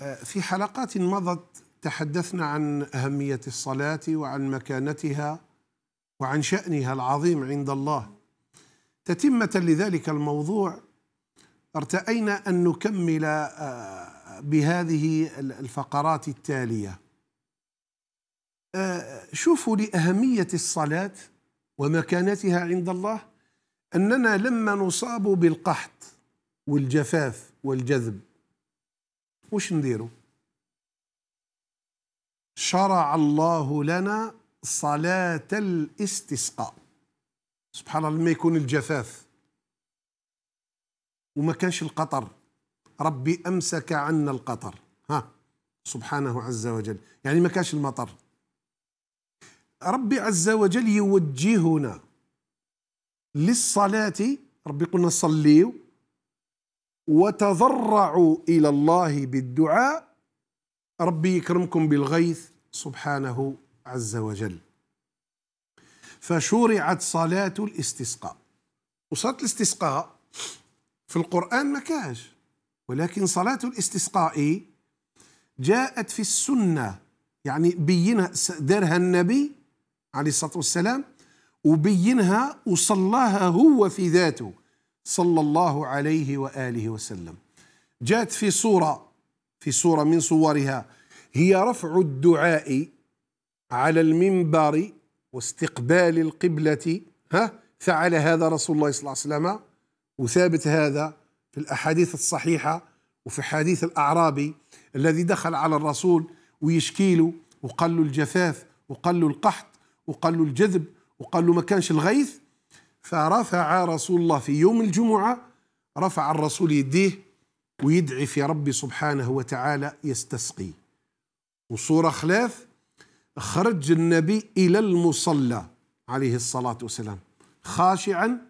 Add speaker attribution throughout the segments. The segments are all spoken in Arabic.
Speaker 1: آه، في حلقات مضت تحدثنا عن أهمية الصلاة وعن مكانتها وعن شأنها العظيم عند الله تتمة لذلك الموضوع ارتأينا أن نكمل آه، بهذه الفقرات التالية آه، شوفوا لأهمية الصلاة ومكانتها عند الله أننا لما نصاب بالقحط والجفاف والجذب وش نديروا شرع الله لنا صلاة الاستسقاء سبحان الله لما يكون الجفاف وما كانش القطر ربي أمسك عنا القطر ها سبحانه عز وجل يعني ما كانش المطر ربي عز وجل يوجهنا للصلاة ربي قلنا صليوا وتضرعوا إلى الله بالدعاء ربي يكرمكم بالغيث سبحانه عز وجل فشرعت صلاة الاستسقاء وصلاة الاستسقاء في القرآن ما كاش ولكن صلاة الاستسقاء جاءت في السنة يعني بينها دارها النبي عليه الصلاة والسلام وبينها وصلاها هو في ذاته صلى الله عليه وآله وسلم جاءت في صورة في صورة من صورها هي رفع الدعاء على المنبر واستقبال القبلة ها فعل هذا رسول الله صلى الله عليه وسلم وثابت هذا في الأحاديث الصحيحة وفي حديث الأعرابي الذي دخل على الرسول ويشكي له وقال له الجفاف وقال له القحط وقال له الجذب وقال له ما كانش الغيث فرفع رسول الله في يوم الجمعة رفع الرسول يديه ويدعي في ربي سبحانه وتعالى يستسقي وصورة خلاف خرج النبي إلى المصلى عليه الصلاة والسلام خاشعا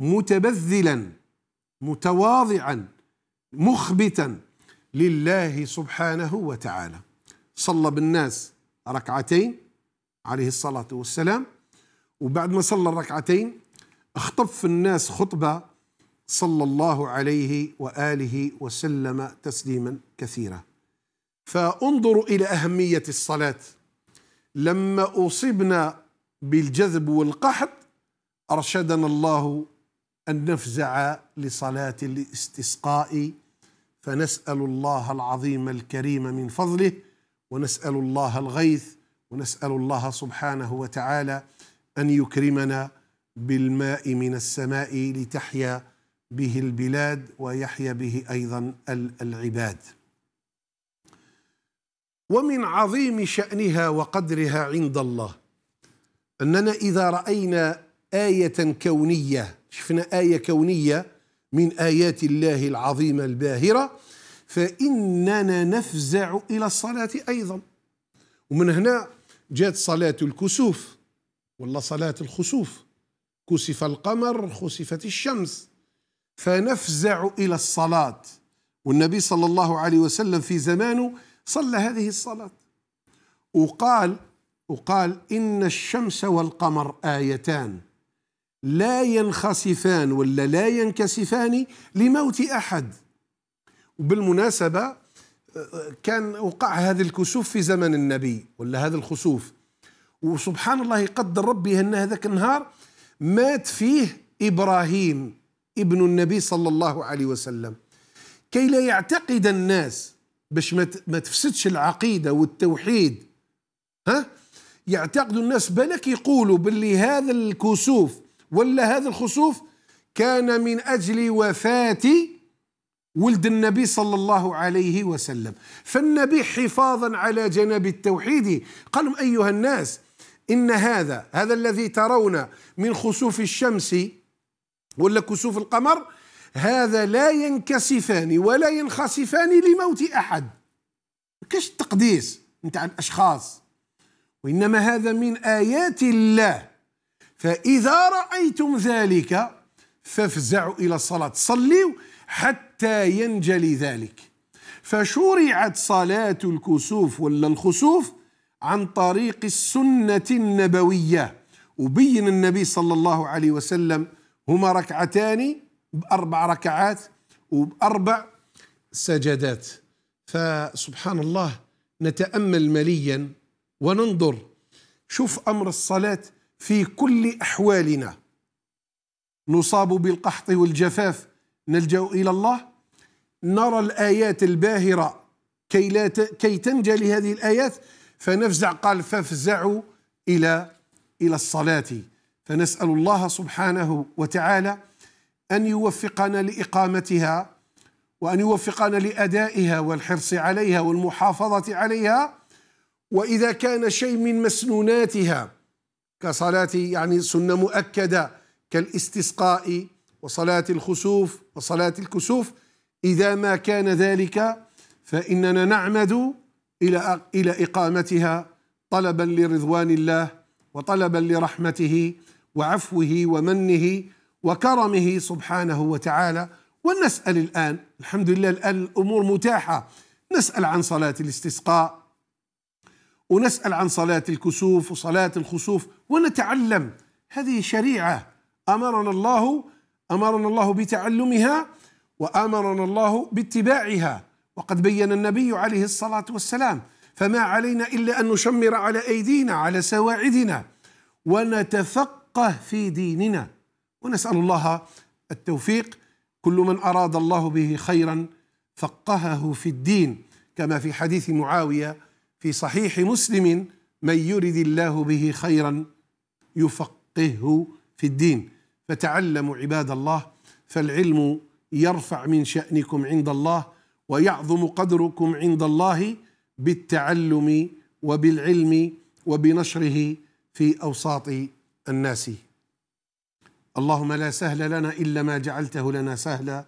Speaker 1: متبذلا متواضعا مخبتا لله سبحانه وتعالى صلى بالناس ركعتين عليه الصلاة والسلام وبعد ما صلى الركعتين اخطف الناس خطبة صلى الله عليه وآله وسلم تسليما كثيرا فانظروا إلى أهمية الصلاة لما أصبنا بالجذب والقحط أرشدنا الله أن نفزع لصلاة الاستسقاء فنسأل الله العظيم الكريم من فضله ونسأل الله الغيث ونسأل الله سبحانه وتعالى أن يكرمنا بالماء من السماء لتحيا به البلاد ويحيا به أيضا العباد ومن عظيم شأنها وقدرها عند الله أننا إذا رأينا آية كونية شفنا آية كونية من آيات الله العظيمة الباهرة فإننا نفزع إلى الصلاة أيضا ومن هنا جاءت صلاة الكسوف ولا صلاة الخسوف كسف القمر خسفت الشمس فنفزع إلى الصلاة والنبي صلى الله عليه وسلم في زمانه صلى هذه الصلاة وقال وقال إن الشمس والقمر آيتان لا ينخسفان ولا لا ينكسفان لموت أحد وبالمناسبة كان وقع هذا الكسوف في زمن النبي ولا هذا الخسوف وسبحان الله قدر ربي أن هذاك النهار مات فيه إبراهيم ابن النبي صلى الله عليه وسلم كي لا يعتقد الناس باش ما تفسدش العقيدة والتوحيد ها يعتقدوا الناس بالك يقولوا باللي هذا الكسوف ولا هذا الخسوف كان من أجل وفاة ولد النبي صلى الله عليه وسلم فالنبي حفاظا على جناب التوحيد قال لهم أيها الناس إن هذا هذا الذي ترون من خسوف الشمس ولا كسوف القمر هذا لا ينكسفان ولا ينخسفان لموت أحد كش التقديس نتاع الأشخاص وإنما هذا من آيات الله فإذا رأيتم ذلك فافزعوا إلى الصلاة صلوا حتى ينجلي ذلك فشرعت صلاة الكسوف ولا الخسوف عن طريق السنة النبوية وبين النبي صلى الله عليه وسلم هما ركعتان بأربع ركعات وبأربع سجدات فسبحان الله نتأمل مليا وننظر شوف أمر الصلاة في كل أحوالنا نصاب بالقحط والجفاف نلجأ إلى الله نرى الآيات الباهرة كي, لا ت... كي تنجلي هذه الآيات فنفزع قال فافزعوا إلى إلى الصلاة فنسأل الله سبحانه وتعالى أن يوفقنا لإقامتها وأن يوفقنا لأدائها والحرص عليها والمحافظة عليها وإذا كان شيء من مسنوناتها كصلاة يعني سنة مؤكدة كالاستسقاء وصلاة الخسوف وصلاة الكسوف إذا ما كان ذلك فإننا نعمد إلى إلى إقامتها طلبا لرضوان الله وطلبا لرحمته وعفوه ومنه وكرمه سبحانه وتعالى ونسأل الآن الحمد لله الآن الأمور متاحة نسأل عن صلاة الاستسقاء ونسأل عن صلاة الكسوف وصلاة الخسوف ونتعلم هذه شريعة أمرنا الله أمرنا الله بتعلمها وأمرنا الله باتباعها وقد بين النبي عليه الصلاة والسلام فما علينا إلا أن نشمر على أيدينا على سواعدنا ونتفقه في ديننا ونسأل الله التوفيق كل من أراد الله به خيرا فقهه في الدين كما في حديث معاوية في صحيح مسلم من يرد الله به خيرا يفقهه في الدين فتعلموا عباد الله فالعلم يرفع من شأنكم عند الله ويعظم قدركم عند الله بالتعلم وبالعلم وبنشره في اوساط الناس اللهم لا سهل لنا الا ما جعلته لنا سهلا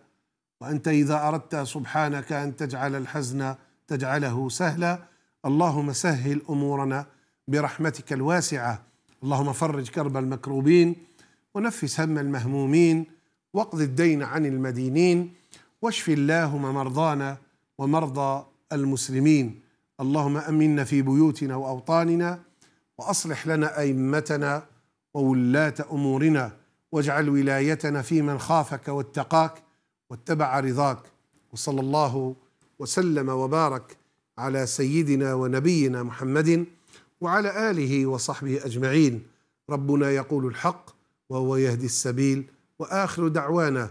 Speaker 1: وانت اذا اردت سبحانك ان تجعل الحزن تجعله سهلا اللهم سهل امورنا برحمتك الواسعه اللهم فرج كرب المكروبين ونفس هم المهمومين واقض الدين عن المدينين واشف اللهم مرضانا ومرضى المسلمين اللهم امنا في بيوتنا واوطاننا واصلح لنا ائمتنا وولاه امورنا واجعل ولايتنا في من خافك واتقاك واتبع رضاك وصلى الله وسلم وبارك على سيدنا ونبينا محمد وعلى اله وصحبه اجمعين ربنا يقول الحق وهو يهدي السبيل واخر دعوانا